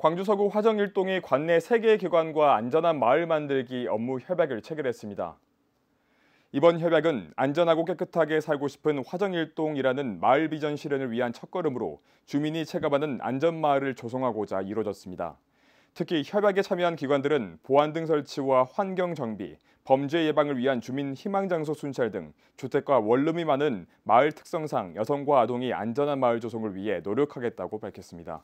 광주서구 화정 일동이 관내 세개 기관과 안전한 마을 만들기 업무 협약을 체결했습니다. 이번 협약은 안전하고 깨끗하게 살고 싶은 화정 일동이라는 마을 비전 실현을 위한 첫걸음으로 주민이 체감하는 안전 마을을 조성하고자 이루어졌습니다. 특히 협약에 참여한 기관들은 보안 등 설치와 환경 정비, 범죄 예방을 위한 주민 희망 장소 순찰 등 주택과 원룸이 많은 마을 특성상 여성과 아동이 안전한 마을 조성을 위해 노력하겠다고 밝혔습니다.